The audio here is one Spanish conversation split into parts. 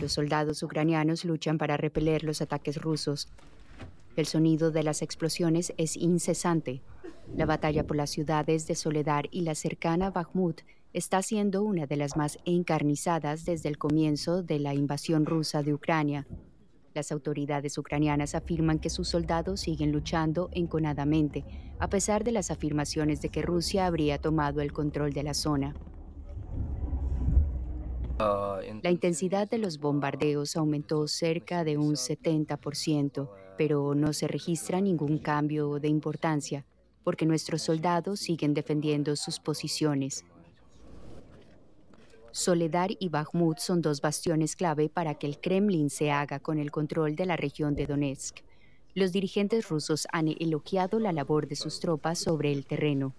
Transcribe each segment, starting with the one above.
Los soldados ucranianos luchan para repeler los ataques rusos. El sonido de las explosiones es incesante. La batalla por las ciudades de Soledad y la cercana Bakhmut está siendo una de las más encarnizadas desde el comienzo de la invasión rusa de Ucrania. Las autoridades ucranianas afirman que sus soldados siguen luchando enconadamente, a pesar de las afirmaciones de que Rusia habría tomado el control de la zona. Ah, la intensidad de los ah, bombardeos aumentó cerca de un 70%, ah, pero no se registra ningún cambio de importancia, porque nuestros soldados siguen defendiendo sus posiciones. Soledar y Bakhmut son dos bastiones clave para que el Kremlin se haga con el control de la región de Donetsk. Los dirigentes rusos han elogiado la labor de sus tropas sobre el terreno.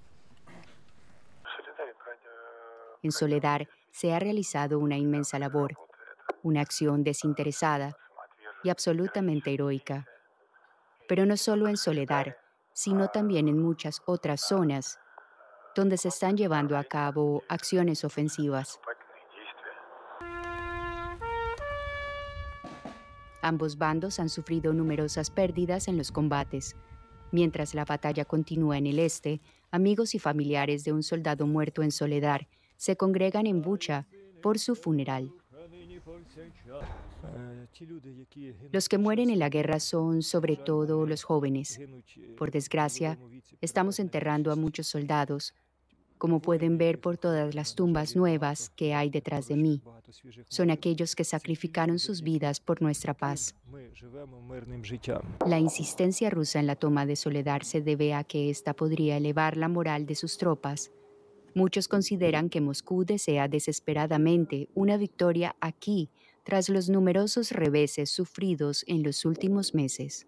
En Soledar, se ha realizado una inmensa labor, una acción desinteresada y absolutamente heroica. Pero no solo en Soledad, sino también en muchas otras zonas donde se están llevando a cabo acciones ofensivas. Ambos bandos han sufrido numerosas pérdidas en los combates. Mientras la batalla continúa en el este, amigos y familiares de un soldado muerto en Soledad se congregan en Bucha por su funeral. Los que mueren en la guerra son sobre todo los jóvenes. Por desgracia, estamos enterrando a muchos soldados, como pueden ver por todas las tumbas nuevas que hay detrás de mí. Son aquellos que sacrificaron sus vidas por nuestra paz. La insistencia rusa en la toma de Soledad se debe a que ésta podría elevar la moral de sus tropas Muchos consideran que Moscú desea desesperadamente una victoria aquí tras los numerosos reveses sufridos en los últimos meses.